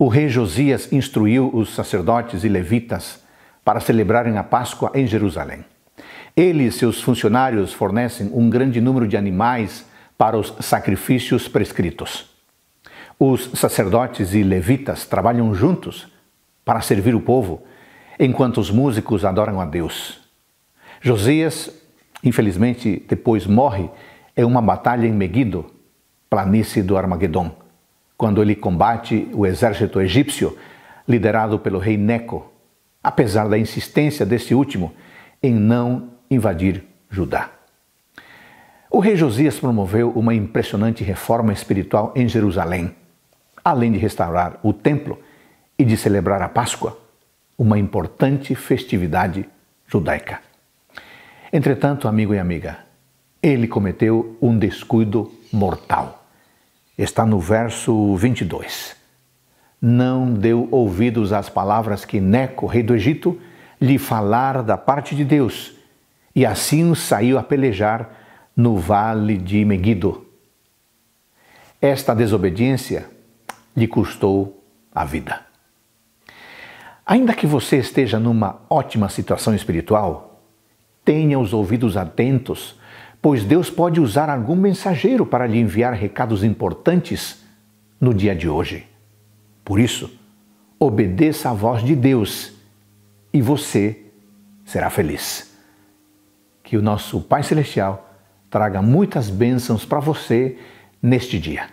O rei Josias instruiu os sacerdotes e levitas para celebrarem a Páscoa em Jerusalém. Ele e seus funcionários fornecem um grande número de animais para os sacrifícios prescritos. Os sacerdotes e levitas trabalham juntos para servir o povo, enquanto os músicos adoram a Deus. Josias, infelizmente, depois morre em uma batalha em Megiddo, planície do Armagedon quando ele combate o exército egípcio liderado pelo rei Neco, apesar da insistência desse último em não invadir Judá. O rei Josias promoveu uma impressionante reforma espiritual em Jerusalém, além de restaurar o templo e de celebrar a Páscoa, uma importante festividade judaica. Entretanto, amigo e amiga, ele cometeu um descuido mortal está no verso 22. Não deu ouvidos às palavras que Neco, rei do Egito, lhe falara da parte de Deus, e assim saiu a pelejar no vale de Megiddo. Esta desobediência lhe custou a vida. Ainda que você esteja numa ótima situação espiritual, tenha os ouvidos atentos pois Deus pode usar algum mensageiro para lhe enviar recados importantes no dia de hoje. Por isso, obedeça à voz de Deus e você será feliz. Que o nosso Pai Celestial traga muitas bênçãos para você neste dia.